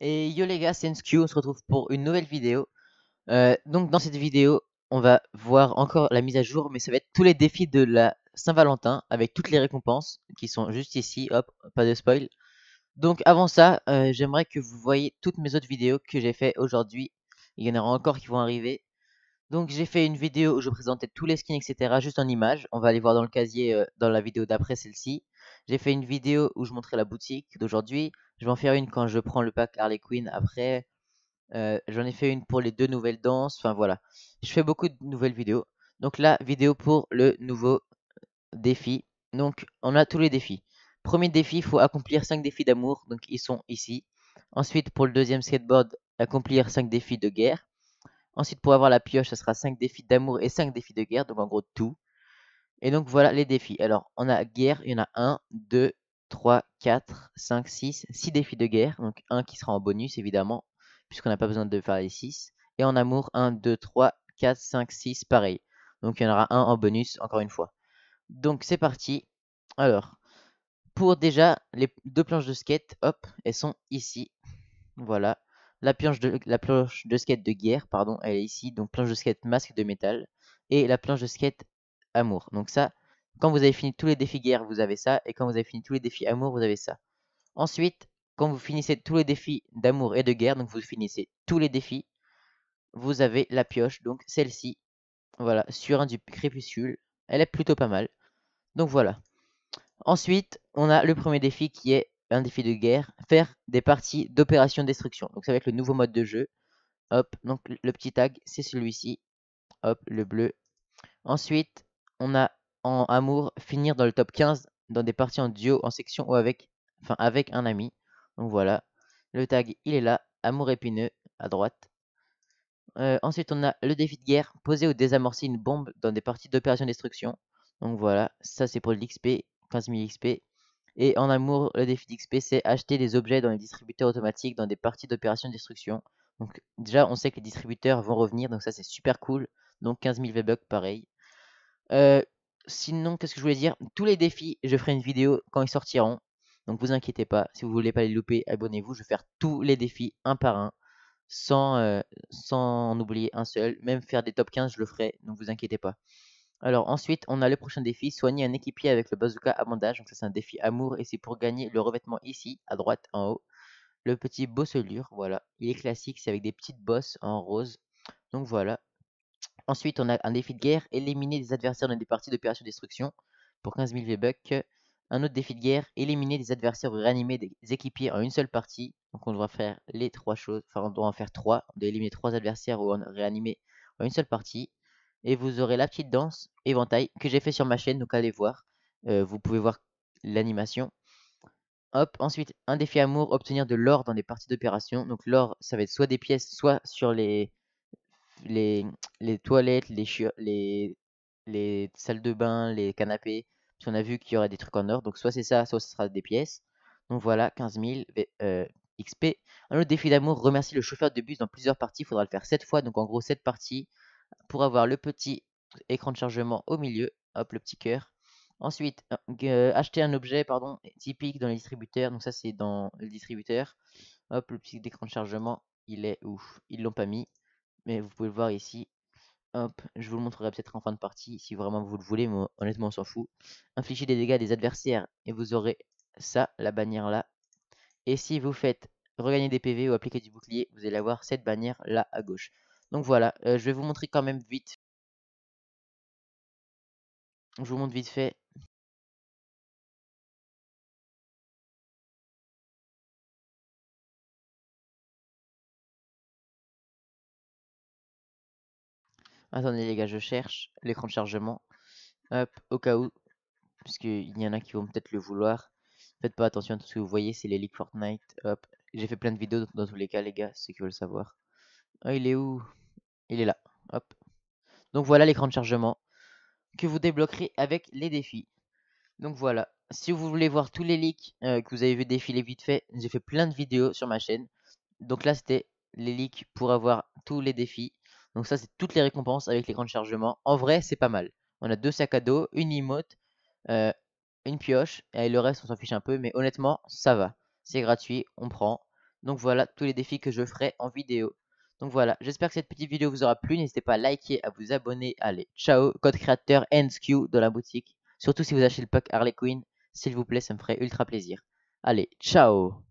Et yo les gars, c'est NSQ, on se retrouve pour une nouvelle vidéo. Euh, donc dans cette vidéo, on va voir encore la mise à jour, mais ça va être tous les défis de la Saint-Valentin avec toutes les récompenses qui sont juste ici, hop, pas de spoil. Donc avant ça, euh, j'aimerais que vous voyez toutes mes autres vidéos que j'ai fait aujourd'hui. Il y en aura encore qui vont arriver. Donc j'ai fait une vidéo où je présentais tous les skins, etc. juste en images. On va aller voir dans le casier, euh, dans la vidéo d'après celle-ci. J'ai fait une vidéo où je montrais la boutique d'aujourd'hui. Je vais en faire une quand je prends le pack Harley Quinn après. Euh, j'en ai fait une pour les deux nouvelles danses. Enfin voilà. Je fais beaucoup de nouvelles vidéos. Donc là, vidéo pour le nouveau défi. Donc on a tous les défis. Premier défi, il faut accomplir 5 défis d'amour. Donc ils sont ici. Ensuite pour le deuxième skateboard, accomplir 5 défis de guerre. Ensuite pour avoir la pioche, ce sera 5 défis d'amour et 5 défis de guerre. Donc en gros tout. Et donc voilà les défis. Alors on a guerre, il y en a 1, 2, 3, 4, 5, 6, 6 défis de guerre. Donc un qui sera en bonus évidemment, puisqu'on n'a pas besoin de faire les 6. Et en amour, 1, 2, 3, 4, 5, 6, pareil. Donc il y en aura un en bonus encore une fois. Donc c'est parti. Alors, pour déjà les deux planches de skate, hop, elles sont ici. Voilà. La planche de, la planche de skate de guerre, pardon, elle est ici. Donc planche de skate masque de métal. Et la planche de skate amour. Donc ça, quand vous avez fini tous les défis guerre, vous avez ça. Et quand vous avez fini tous les défis amour, vous avez ça. Ensuite, quand vous finissez tous les défis d'amour et de guerre, donc vous finissez tous les défis, vous avez la pioche, donc celle-ci. Voilà, sur un du crépuscule. Elle est plutôt pas mal. Donc voilà. Ensuite, on a le premier défi qui est un défi de guerre, faire des parties d'opération destruction. Donc ça va être le nouveau mode de jeu. Hop, donc le petit tag, c'est celui-ci. Hop, le bleu. Ensuite, on a en amour finir dans le top 15 dans des parties en duo, en section ou avec, enfin avec un ami. Donc voilà, le tag il est là, amour épineux à droite. Euh, ensuite on a le défi de guerre, poser ou désamorcer une bombe dans des parties d'opération destruction. Donc voilà, ça c'est pour l'XP, 15 000 XP. Et en amour, le défi d'XP c'est acheter des objets dans les distributeurs automatiques dans des parties d'opération destruction. Donc déjà on sait que les distributeurs vont revenir, donc ça c'est super cool. Donc 15 000 V-Bucks pareil sinon, qu'est-ce que je voulais dire Tous les défis, je ferai une vidéo quand ils sortiront. Donc vous inquiétez pas, si vous voulez pas les louper, abonnez-vous. Je vais faire tous les défis un par un, sans, en oublier un seul. Même faire des top 15, je le ferai, donc vous inquiétez pas. Alors ensuite, on a le prochain défi, soigner un équipier avec le bazooka à bandage. Donc ça c'est un défi amour et c'est pour gagner le revêtement ici, à droite, en haut. Le petit bosselure, voilà. Il est classique, c'est avec des petites bosses en rose. Donc voilà, Ensuite, on a un défi de guerre, éliminer des adversaires dans des parties d'opération destruction pour 15 000 V-Bucks. Un autre défi de guerre, éliminer des adversaires ou réanimer des équipiers en une seule partie. Donc on doit faire les trois choses, enfin on doit en faire trois, on doit éliminer trois adversaires ou en réanimer en une seule partie. Et vous aurez la petite danse, éventail, que j'ai fait sur ma chaîne, donc allez voir. Euh, vous pouvez voir l'animation. Hop, ensuite, un défi amour, obtenir de l'or dans des parties d'opération. Donc l'or, ça va être soit des pièces, soit sur les les, les toilettes, les, les, les salles de bain, les canapés. Puis on a vu qu'il y aurait des trucs en or. Donc soit c'est ça, soit ce sera des pièces. Donc voilà, 15 000 XP. Un autre défi d'amour, remercie le chauffeur de bus dans plusieurs parties. Il faudra le faire 7 fois. Donc en gros 7 parties pour avoir le petit écran de chargement au milieu. Hop, le petit cœur. Ensuite, euh, acheter un objet pardon, typique dans les distributeurs. Donc ça c'est dans le distributeur. Hop, le petit écran de chargement, il est ouf. Ils l'ont pas mis mais vous pouvez le voir ici. Hop, je vous le montrerai peut-être en fin de partie si vraiment vous le voulez, mais honnêtement on s'en fout. Infligez des dégâts des adversaires et vous aurez ça, la bannière là. Et si vous faites regagner des PV ou appliquer du bouclier, vous allez avoir cette bannière là à gauche. Donc voilà, euh, je vais vous montrer quand même vite. Je vous montre vite fait Attendez les gars, je cherche l'écran de chargement. Hop, au cas où. Puisqu'il y en a qui vont peut-être le vouloir. Faites pas attention à tout ce que vous voyez, c'est les leaks Fortnite. Hop. J'ai fait plein de vidéos dans, tous les cas, les gars, ceux qui veulent savoir. Ah, il est où Il est là. Hop. Donc voilà l'écran de chargement que vous débloquerez avec les défis. Donc voilà. Si vous voulez voir tous les leaks euh, que vous avez vu défiler vite fait, j'ai fait plein de vidéos sur ma chaîne. Donc là, c'était les leaks pour avoir tous les défis. Donc ça, c'est toutes les récompenses avec les grands chargements. En vrai, c'est pas mal. On a deux sacs à dos, une emote, euh, une pioche, et le reste, on s'en fiche un peu. Mais honnêtement, ça va. C'est gratuit, on prend. Donc voilà, tous les défis que je ferai en vidéo. Donc voilà, j'espère que cette petite vidéo vous aura plu. N'hésitez pas à liker, à vous abonner. Allez, ciao, code créateur NSQ dans la boutique. Surtout si vous achetez le pack Harley Quinn, s'il vous plaît, ça me ferait ultra plaisir. Allez, ciao